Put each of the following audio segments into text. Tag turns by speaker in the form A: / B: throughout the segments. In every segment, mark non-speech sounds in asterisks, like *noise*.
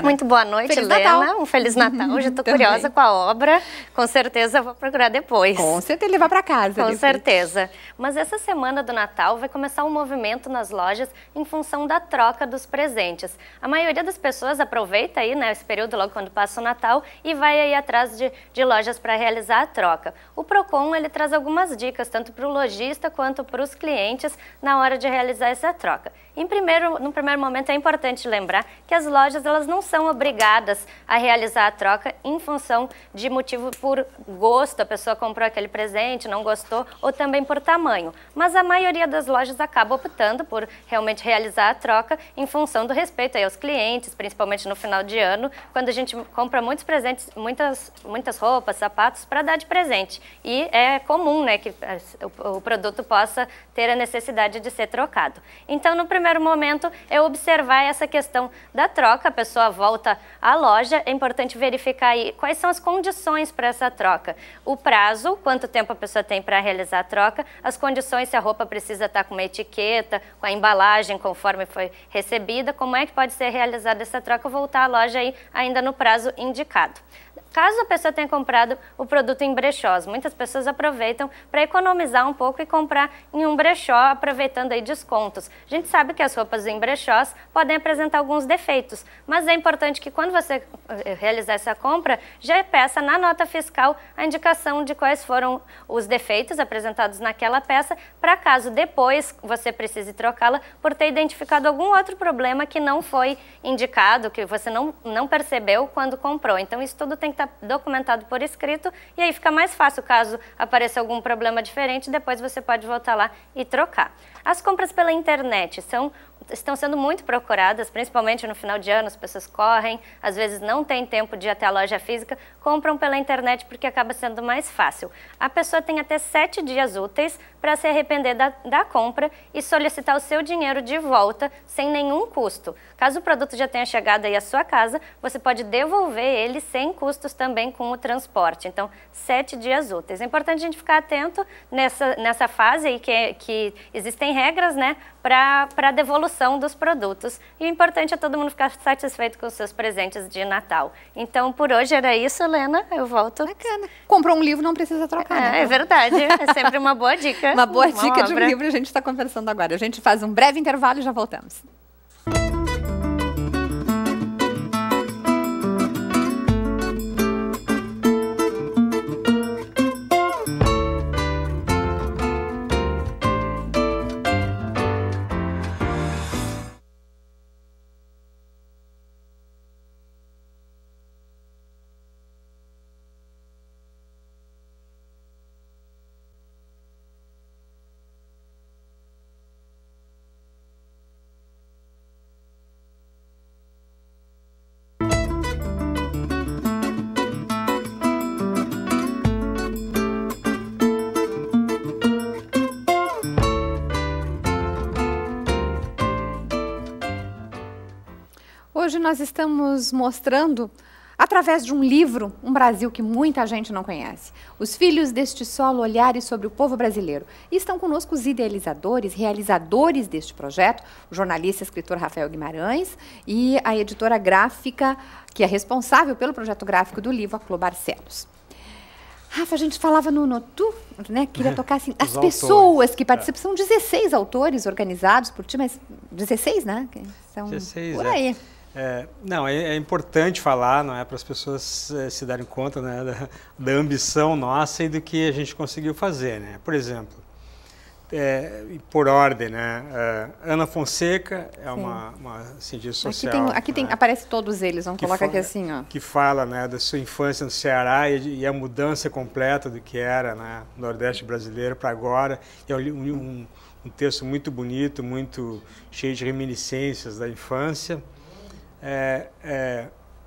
A: Muito boa noite, feliz Lena. Natal. Um feliz Natal. Já estou *laughs* curiosa com a obra. Com certeza vou procurar depois. Com certeza levar para casa. Com depois. certeza. Mas essa semana do Natal vai começar um movimento nas lojas em função da troca dos presentes. A maioria das pessoas aproveita aí, né, esse período logo quando passa o Natal e vai aí atrás de, de lojas para realizar a troca. O Procon ele traz algumas dicas tanto para o lojista quanto para os clientes na hora de realizar essa troca. Em primeiro, no primeiro momento é importante lembrar que as lojas elas não são obrigadas a realizar a troca em função de motivo por gosto, a pessoa comprou aquele presente, não gostou, ou também por tamanho. Mas a maioria das lojas acaba optando por realmente realizar a troca em função do respeito aos clientes, principalmente no final de ano, quando a gente compra muitos presentes, muitas, muitas roupas, sapatos para dar de presente. E é comum né, que o, o produto possa ter a necessidade de ser trocado. Então, no primeiro momento, é observar essa questão da troca, a pessoa volta à loja, é importante verificar aí quais são as condições para essa troca. O prazo, quanto tempo a pessoa tem para realizar a troca, as condições, se a roupa precisa estar tá com uma etiqueta, com a embalagem conforme foi recebida, como é que pode ser realizada essa troca, voltar à loja aí ainda no prazo indicado caso a pessoa tenha comprado o produto em brechós. Muitas pessoas aproveitam para economizar um pouco e comprar em um brechó, aproveitando aí descontos. A gente sabe que as roupas em brechós podem apresentar alguns defeitos, mas é importante que quando você eh, realizar essa compra, já peça na nota fiscal a indicação de quais foram os defeitos apresentados naquela peça, para caso depois você precise trocá-la por ter identificado algum outro problema que não foi indicado, que você não, não percebeu quando comprou. Então, isso tudo tem que estar está documentado por escrito e aí fica mais fácil caso apareça algum problema diferente, depois você pode voltar lá e trocar. As compras pela internet são estão sendo muito procuradas, principalmente no final de ano, as pessoas correm, às vezes não tem tempo de ir até a loja física, compram pela internet porque acaba sendo mais fácil. A pessoa tem até sete dias úteis para se arrepender da, da compra e solicitar o seu dinheiro de volta sem nenhum custo. Caso o produto já tenha chegado aí à sua casa, você pode devolver ele sem custos também com o transporte. Então, sete dias úteis. É importante a gente ficar atento nessa, nessa fase aí que, que existem regras né, para devolução promoção dos produtos. E o importante é todo mundo ficar satisfeito com os seus presentes de Natal. Então, por hoje era isso, Helena. Eu volto. Bacana. Comprou um livro, não precisa trocar. É, né? é verdade. É sempre uma boa dica. *laughs* uma boa uma dica obra. de um livro, a gente está conversando agora. A
B: gente faz um breve intervalo e já voltamos. hoje nós estamos mostrando, através de um livro, um Brasil que muita gente não conhece. Os filhos deste solo, olhares sobre o povo brasileiro. E estão conosco os idealizadores, realizadores deste projeto, o jornalista e escritor Rafael Guimarães e a editora gráfica, que é responsável pelo projeto gráfico do livro, a Clô Barcelos. Rafa, a gente falava no Notu, né? Queria *laughs* tocar assim. as autores, pessoas que participam, é. são 16 autores organizados por ti, mas 16, né? São 16, por é. aí.
C: É. É, não, é, é, importante falar, não é, para as pessoas é, se darem conta né, da, da, ambição nossa e do que a gente conseguiu fazer, né? Por exemplo, é, por ordem, né? É, Ana Fonseca é uma, uma, cientista assim, social. Aqui, tem, aqui
B: né, tem, aparece todos eles, vamos colocar aqui assim, ó.
C: Que fala, né, da sua infância no Ceará e, e a mudança completa do que era, né, no Nordeste brasileiro para agora. É um, um, um texto muito bonito, muito cheio de reminiscências da infância é, é,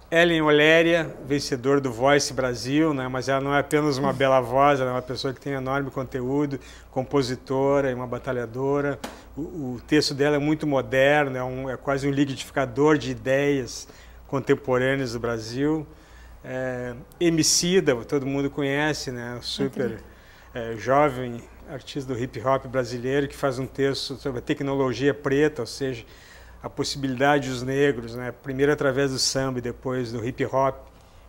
C: Ellen Oléria, vencedor do Voice Brasil, né? mas ela não é apenas uma bela voz, ela é uma pessoa que tem enorme conteúdo, compositora e uma batalhadora. O, o, texto dela é muito moderno, é, um, é quase um liquidificador de ideias contemporâneas do Brasil. É, Emicida, todo mundo conhece, né? super é, jovem artista do hip hop brasileiro que faz um texto sobre a tecnologia preta, ou seja, a possibilidade dos negros, né, primeiro através do samba e depois do hip hop,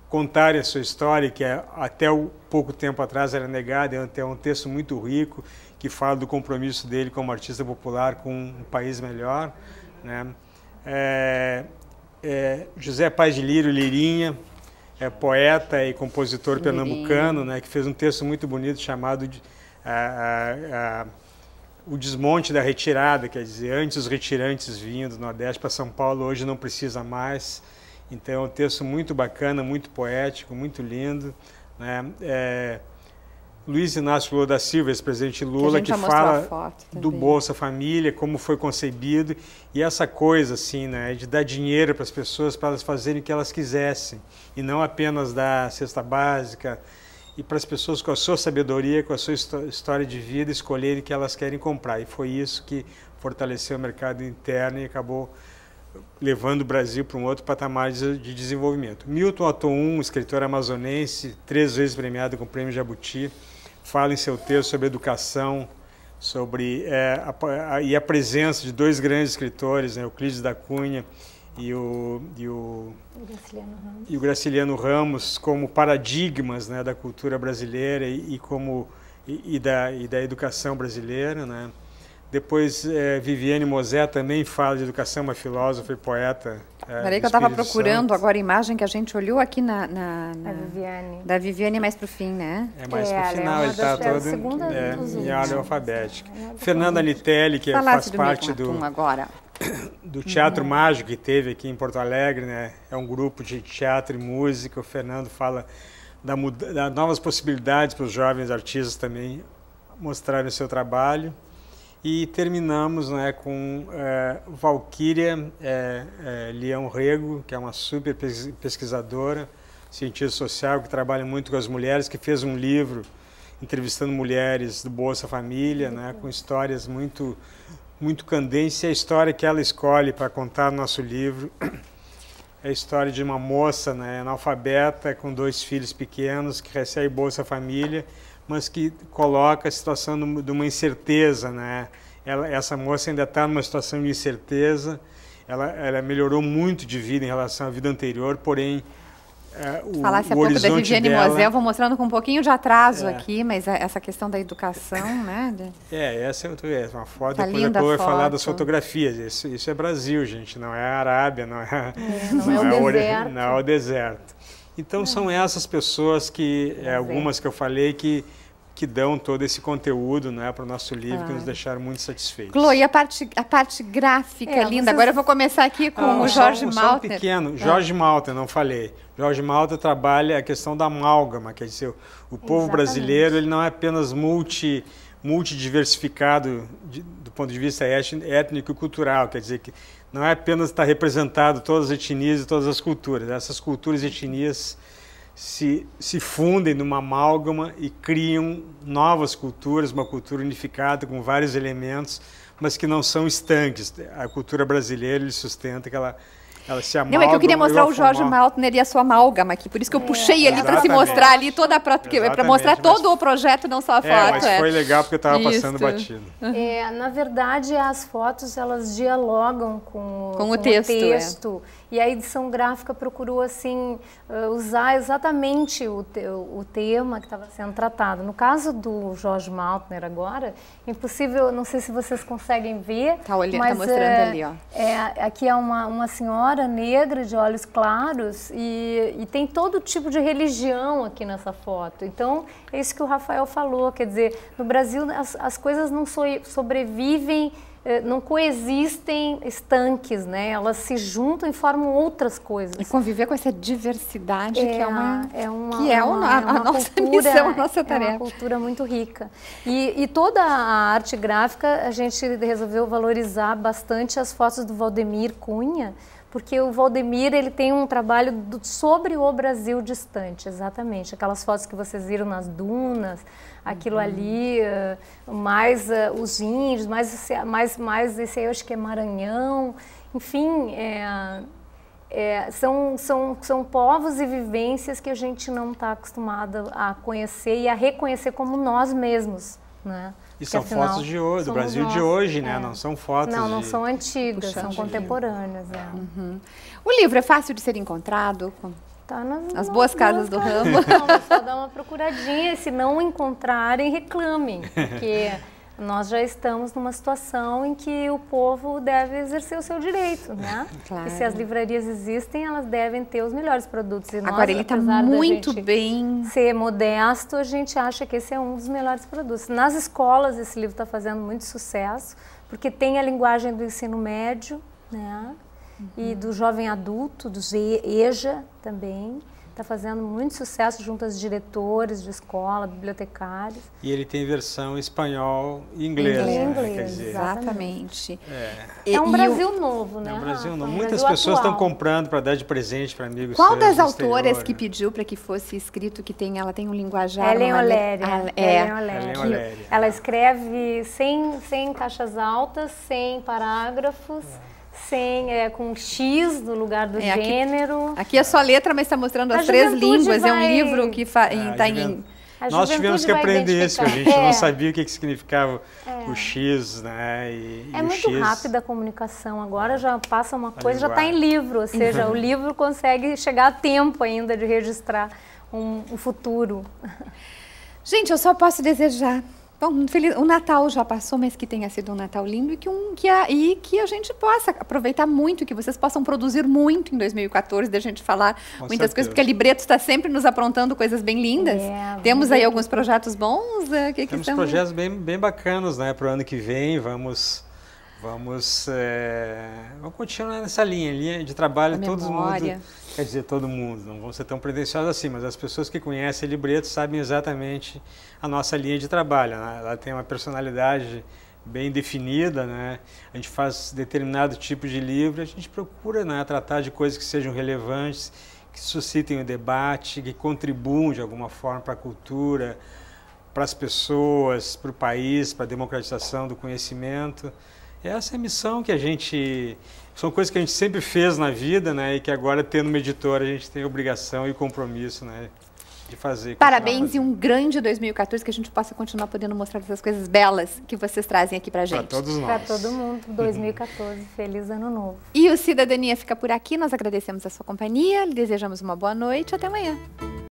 C: contarem a sua história, que é, até o, pouco tempo atrás era negada, é, é um texto muito rico, que fala do compromisso dele como artista popular com um país melhor. Né? É, é, José Paz de Liro, Lirinha, é poeta e compositor pernambucano, né, que fez um texto muito bonito chamado de, o desmonte da retirada, quer dizer, antes os retirantes vinham do Nordeste para São Paulo, hoje não precisa mais. Então é um texto muito bacana, muito poético, muito lindo. Né? É, Luiz Inácio Lula da Silva, ex-presidente Lula, que, que fala do Bolsa Família, como foi concebido e essa coisa assim, né, de dar dinheiro para as pessoas para elas fazerem o que elas quisessem e não apenas dar cesta básica, e para as pessoas com a sua sabedoria, com a sua história de vida, escolherem o que elas querem comprar. E foi isso que fortaleceu o mercado interno e acabou levando o Brasil para um outro patamar de desenvolvimento. Milton Atum, escritor amazonense, três vezes premiado com o Prêmio Jabuti, fala em seu texto sobre educação, sobre é, a, a, e a presença de dois grandes escritores, né, Euclides da Cunha e o, e o, Graciliano Ramos. e o Graciliano Ramos como paradigmas né, da cultura brasileira e, e como, e, e, da, e da educação brasileira. Né? Depois, é, Viviane Mosé também fala de educação, uma filósofa e poeta. É, Peraí que eu estava procurando Santo.
B: agora a imagem que a gente olhou aqui na... na, na Viviane. Da Viviane mais para o fim, né? É
C: mais é, para o final, ele está todo segunda, é, em ordem alfabética. É Fernanda Nitelli, que faz parte do... agora do Teatro uhum. Mágico que teve aqui em Porto Alegre, né? É um grupo de teatro e música. O Fernando fala da, da novas possibilidades para os jovens artistas também mostrarem o seu trabalho. E terminamos né, com é, eh, Valquíria é, eh, é, eh, Leão Rego, que é uma super pesquisadora, cientista social, que trabalha muito com as mulheres, que fez um livro entrevistando mulheres do Bolsa Família, né, com uhum. histórias muito muito candente, e é a história que ela escolhe para contar no nosso livro *clears throat* é a história de uma moça né, analfabeta com dois filhos pequenos que recebe Bolsa Família, mas que coloca a situação de uma incerteza. Né? Ela, essa moça ainda está numa situação de incerteza, ela, ela melhorou muito de vida em relação à vida anterior, porém é, o, Falasse há pouco da Viviane Mosel,
B: vou mostrando com um pouquinho de atraso é. aqui, mas é essa questão da educação, né?
C: É, essa é, é uma foto, tá depois eu vou falar das fotografias. Isso, isso, é Brasil, gente, não é Arábia, não é, é não, é *laughs* não, é, o deserto. Não é o deserto. Então são essas pessoas que, algumas que eu falei, que que dão todo esse conteúdo né, para o nosso livro, ah. que nos ah. deixaram muito satisfeitos.
B: Chloe, a parte, a parte gráfica é, é linda. Vocês... Agora eu vou começar aqui com ah, o Jorge só, Malter. Só um pequeno. Ah. Jorge
C: Malta, não falei. Jorge Malta trabalha a questão da amálgama, quer dizer, o povo Exatamente. brasileiro ele não é apenas multi multidiversificado de, do ponto de vista étnico e cultural, quer dizer que não é apenas estar tá representado todas as etnias e todas as culturas, essas culturas e etnias se, se fundem numa amálgama e criam novas culturas, uma cultura unificada com vários elementos, mas que não são estanques. A cultura brasileira ele sustenta que ela ela se amalgama, Não, é que eu queria mostrar o Jorge
B: Maltner e a sua amálgama aqui, por isso que eu puxei é,
C: para se mostrar
B: ali toda a para
C: é mostrar
B: todo mas... o
D: projeto, não só a é, foto. É, mas é. foi legal porque estava passando batido. É, na verdade, as fotos elas dialogam com, com, o, texto, o é. texto. E a edição gráfica procurou assim eh, usar exatamente o, te, o tema que estava sendo tratado. No caso do Jorge Maltner agora, impossível, não sei se vocês conseguem ver. Tá olhando, tá mas, tá mostrando eh, ali, ó. É, aqui é uma, uma senhora clara, negra, de olhos claros e, e, tem todo tipo de religião aqui nessa foto. Então, é isso que o Rafael falou, quer dizer, no Brasil as, as coisas não sobrevivem é, não coexistem estanques, né? Elas se juntam e formam outras coisas. E conviver com essa diversidade é, que é uma, é uma que é uma, é a, é uma nossa cultura, missão, a nossa tarefa. É uma cultura muito rica. E, e, toda a arte gráfica a gente resolveu valorizar bastante as fotos do Valdemir Cunha, porque o Valdemir ele tem um trabalho do, sobre o Brasil distante, exatamente. Aquelas fotos que vocês viram nas dunas, aquilo uhum. ali, ah, mais ah, os índios, mais, esse, mais, mais esse aí eu acho que é Maranhão, enfim, é, é, são, são, são povos e vivências que a gente não está acostumado a conhecer e a reconhecer como nós mesmos, né? E Porque são afinal, fotos de hoje, do Brasil nós, de
C: hoje, né? É. Não são fotos. Não, não de... são
D: antigas, Puxa, são contemporâneas. É. Uhum. O livro é fácil de ser encontrado? Tá nas, As boas casas do ramo. Não, só dá uma procuradinha e se não encontrarem, reclamem. Porque nós já estamos numa situação em que o povo deve exercer o seu direito, né? Claro. E se as livrarias existem, elas devem ter os melhores produtos. E Agora nós, ele está muito bem. Ser modesto, a gente acha que esse é um dos melhores produtos. Nas escolas esse livro está fazendo muito sucesso, porque tem a linguagem do ensino médio, né? uhum. e do jovem adulto, do EJA também. Está fazendo muito sucesso junto aos diretores de escola, bibliotecários.
C: E ele tem versão espanhol e inglês. Inglês, né? inglês dizer,
B: exatamente.
C: É, é, é um Brasil
B: e novo, né? É um Brasil novo. É um Muitas Brasil pessoas estão
C: comprando para dar de presente para amigos. Qual das autoras exterior, que
B: né? pediu para que fosse escrito que tem, ela tem um linguajar? Ellen Oléria. é.
D: Ela escreve sem, sem caixas altas, sem parágrafos. É sem, é, com X no lugar do é, gênero. Aqui, é
B: só letra, mas está mostrando a as três línguas. Vai... É um livro que está ah, tá em. Nós tivemos que
C: aprender isso, que a gente é. não sabia o que, que significava é. o X, né? E, é e muito X...
D: rápida a comunicação, agora já passa uma a coisa, tá linguagem. já está em livro, ou seja, *laughs* o livro consegue
B: chegar a tempo ainda de registrar um, um futuro. Gente, eu só posso desejar Bom, feliz, o Natal já passou, mas que tenha sido um Natal lindo e que, um, que a, e que a gente possa aproveitar muito, que vocês possam produzir muito em 2014, da gente falar Com muitas certeza. coisas, porque a Libreto está sempre nos aprontando coisas bem lindas. É, Temos aí alguns projetos bons? Eh, que, que
D: Temos estamos... projetos
C: bem, bem bacanas né, para o ano que vem. Vamos Vamos, é, vamos continuar nessa linha, linha de trabalho, todo mundo, quer dizer, todo mundo, não vão ser tão pretensiosos assim, mas as pessoas que conhecem Libreto sabem exatamente a nossa linha de trabalho, né? ela tem uma personalidade bem definida, né? a gente faz determinado tipo de livro, a gente procura né, tratar de coisas que sejam relevantes, que suscitem o debate, que contribuam de alguma forma para a cultura, para as pessoas, para o país, para a democratização do conhecimento, essa é a missão que a gente. São coisas que a gente sempre fez na vida, né? E que agora, tendo uma editora, a gente tem obrigação e compromisso, né? De fazer. Parabéns e um
B: grande 2014 que a gente possa continuar podendo mostrar essas coisas belas que vocês trazem aqui pra gente. Pra todos nós. Pra todo mundo.
D: 2014. *laughs* Feliz Ano Novo.
B: E o Cidadania fica por aqui. Nós agradecemos a sua companhia, desejamos uma boa noite. Até amanhã.